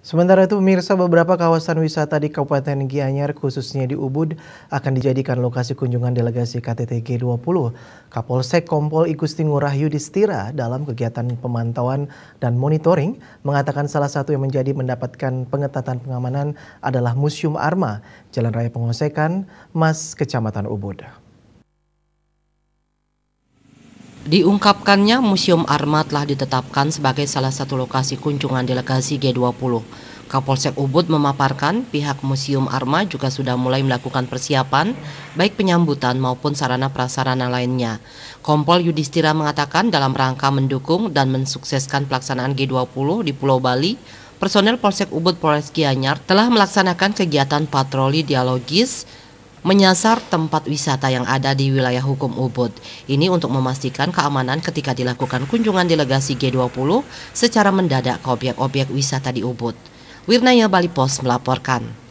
Sementara itu, pemirsa beberapa kawasan wisata di Kabupaten Gianyar, khususnya di Ubud, akan dijadikan lokasi kunjungan delegasi KTT G20. Kapolsek Kompol Igusti Ngurah Yudhistira dalam kegiatan pemantauan dan monitoring mengatakan salah satu yang menjadi mendapatkan pengetatan pengamanan adalah Museum Arma, Jalan Raya Pengosekan, Mas Kecamatan Ubud. Diungkapkannya, Museum Arma telah ditetapkan sebagai salah satu lokasi kunjungan delegasi G20. Kapolsek Ubud memaparkan pihak Museum Arma juga sudah mulai melakukan persiapan baik penyambutan maupun sarana-prasarana lainnya. Kompol Yudhistira mengatakan dalam rangka mendukung dan mensukseskan pelaksanaan G20 di Pulau Bali, personel Polsek Ubud Polres Gianyar telah melaksanakan kegiatan patroli dialogis menyasar tempat wisata yang ada di wilayah hukum Ubud. Ini untuk memastikan keamanan ketika dilakukan kunjungan delegasi G20 secara mendadak ke obyek-obyek wisata di Ubud. Wirnaya Bali Pos melaporkan.